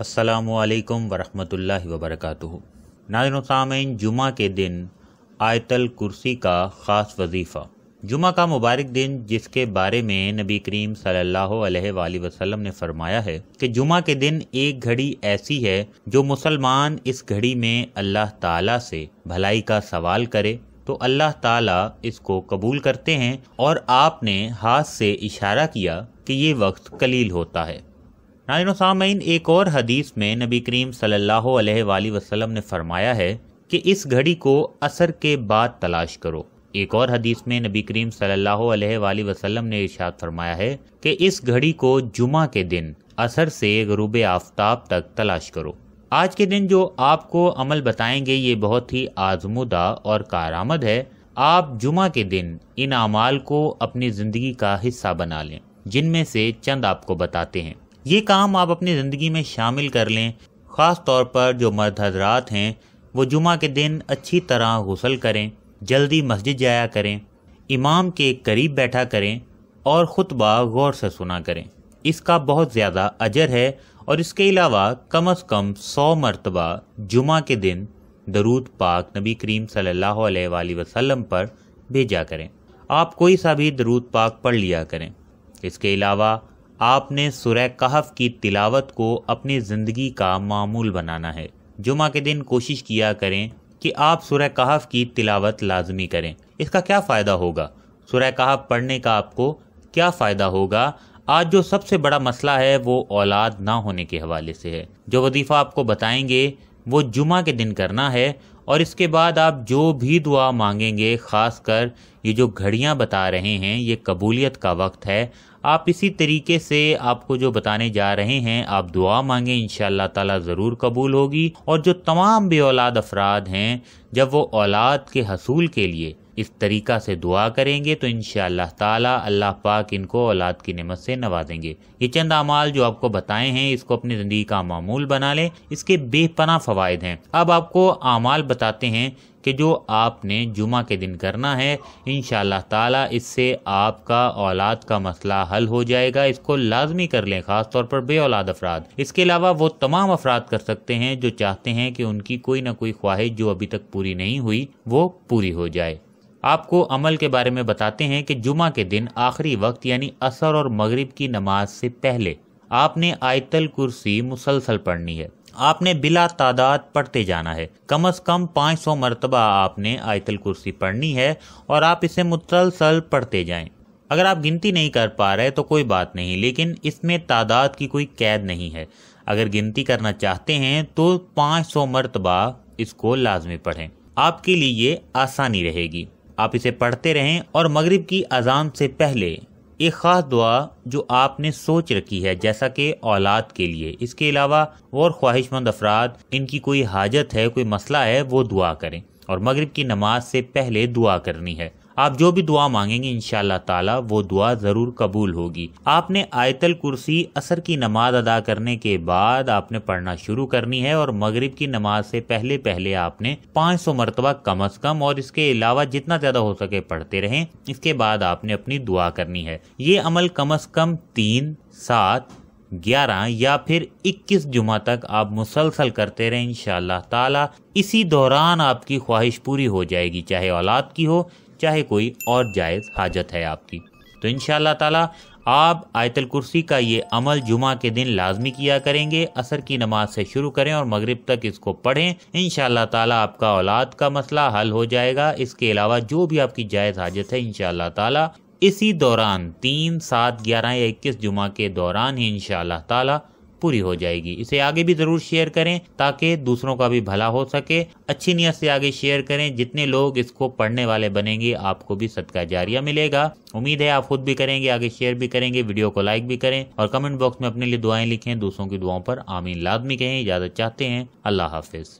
असलकम वरहमल वबरक नाजन सामीन जुमा के दिन आयतल कुर्सी का ख़ास वजीफ़ा जुमा का मुबारक दिन जिसके बारे में नबी करीम सल्ला वसलम ने फरमाया है कि जुमा के दिन एक घड़ी ऐसी है जो मुसलमान इस घड़ी में अल्लाह ताला से भलाई का सवाल करे तो अल्लाह ताला इसको कबूल करते हैं और आपने हाथ से इशारा किया कि ये वक्त कलील होता है नायन सामीन एक और हदीस में नबी करीम सल्लल्लाहु वसलम ने फरमाया है कि इस घड़ी को असर के बाद तलाश करो एक और हदीस में नबी करीम सल्लल्लाहु वसलम ने इर्शाद फरमाया है कि इस घड़ी को जुमा के दिन असर से गरूब आफ्ताब तक तलाश करो आज के दिन जो आपको अमल बताएंगे ये बहुत ही आजमुदा और कारामद है आप जुमा के दिन इन अमाल को अपनी ज़िंदगी का हिस्सा बना लें जिनमें से चंद आपको बताते हैं ये काम आप अपनी ज़िंदगी में शामिल कर लें ख़ास तौर पर जो मर्द हजरात हैं वो जुमा के दिन अच्छी तरह गसल करें जल्दी मस्जिद जाया करें इमाम के करीब बैठा करें और ख़ुतबा गौर से सुना करें इसका बहुत ज़्यादा अजर है और इसके अलावा कम अज़ कम सौ मरतबा जुमा के दिन दरूद पाक नबी करीम सल्लल्लाहु अलैहि वसल्लम पर भेजा करें आप कोई सा भी दरूद पाक पढ़ लिया करें इसके अलावा आपने सुरह कहफ की तिलावत को अपनी ज़िंदगी का मामूल बनाना है जुमा के दिन कोशिश किया करें कि आप सुरह कहफ की तिलावत लाजमी करें इसका क्या फ़ायदा होगा सुरह कहफ पढ़ने का आपको क्या फ़ायदा होगा आज जो सबसे बड़ा मसला है वो औलाद ना होने के हवाले से है जो वजीफ़ा आपको बताएंगे वो जुमा के दिन करना है और इसके बाद आप जो भी दुआ मांगेंगे ख़ासकर ये जो घड़ियाँ बता रहे हैं ये कबूलियत का वक्त है आप इसी तरीके से आपको जो बताने जा रहे हैं आप दुआ मांगें इन ताला ज़रूर कबूल होगी और जो तमाम बे औलाद अफराद हैं जब वो औलाद के हसूल के लिए इस तरीक़ा से दुआ करेंगे तो इन ताला अल्लाह पाक इनको औलाद की नमत से नवाजेंगे ये चंद अमाल जो आपको बताए हैं इसको अपनी ज़िंदगी का मामूल बना लें इसके बेपना फ़वाद हैं अब आपको अमाल बताते हैं कि जो आपने जुमा के दिन करना है इन ताला इससे आपका औलाद का मसला हल हो जाएगा इसको लाजमी कर लें ख़ास तौर पर बे औलाद अफराद इसके अलावा वो तमाम अफराद कर सकते हैं जो चाहते हैं कि उनकी कोई ना कोई ख्वाहिश जो अभी तक पूरी नहीं हुई वो पूरी हो जाए आपको अमल के बारे में बताते हैं कि जुमा के दिन आखिरी वक्त यानी असर और मगरिब की नमाज से पहले आपने आयतल कुर्सी मुसलसल पढ़नी है आपने बिला तादाद पढ़ते जाना है कम अज कम 500 मरतबा आपने आयतल कुर्सी पढ़नी है और आप इसे मुसलसल पढ़ते जाएं। अगर आप गिनती नहीं कर पा रहे तो कोई बात नहीं लेकिन इसमें तादाद की कोई कैद नहीं है अगर गिनती करना चाहते हैं तो 500 मरतबा इसको लाजमी पढ़ें आपके लिए आसानी रहेगी आप इसे पढ़ते रहें और मगरिब की अजान से पहले एक ख़ास दुआ जो आपने सोच रखी है जैसा कि औलाद के लिए इसके अलावा और ख्वाहिशमंद अफराद इनकी कोई हाजत है कोई मसला है वो दुआ करें और मगरिब की नमाज से पहले दुआ करनी है आप जो भी दुआ मांगेंगे इन ताला वो दुआ ज़रूर कबूल होगी आपने आयतल कुर्सी असर की नमाज अदा करने के बाद आपने पढ़ना शुरू करनी है और मगरिब की नमाज से पहले पहले आपने 500 सौ मरतबा कम अज कम और इसके अलावा जितना ज़्यादा हो सके पढ़ते रहें इसके बाद आपने अपनी दुआ करनी है ये अमल कम अज कम तीन सात ग्यारह या फिर इक्कीस जुमा तक आप मुसलसल करते रहें इनशाला ताला इसी दौरान आपकी ख्वाहिश पूरी हो जाएगी चाहे औलाद की हो चाहे कोई और जायज़ हाजत है आपकी तो इन ताला आप आयतल कुर्सी का ये अमल जुमा के दिन लाजमी किया करेंगे असर की नमाज से शुरू करें और मगरब तक इसको पढ़ें इन ताला आपका औलाद का मसला हल हो जाएगा इसके अलावा जो भी आपकी जायज़ हाजत है इन ताला इसी दौरान तीन सात ग्यारह या इक्कीस जुमा के दौरान ही इन ताला पूरी हो जाएगी इसे आगे भी जरूर शेयर करें ताकि दूसरों का भी भला हो सके अच्छी नियत से आगे शेयर करें जितने लोग इसको पढ़ने वाले बनेंगे आपको भी सदका जारिया मिलेगा उम्मीद है आप खुद भी करेंगे आगे शेयर भी करेंगे वीडियो को लाइक भी करें और कमेंट बॉक्स में अपने लिए दुआएं लिखें दूसरों की दुआओं पर आमीन लादमी कहें इजाजत चाहते हैं अल्लाह हाफिज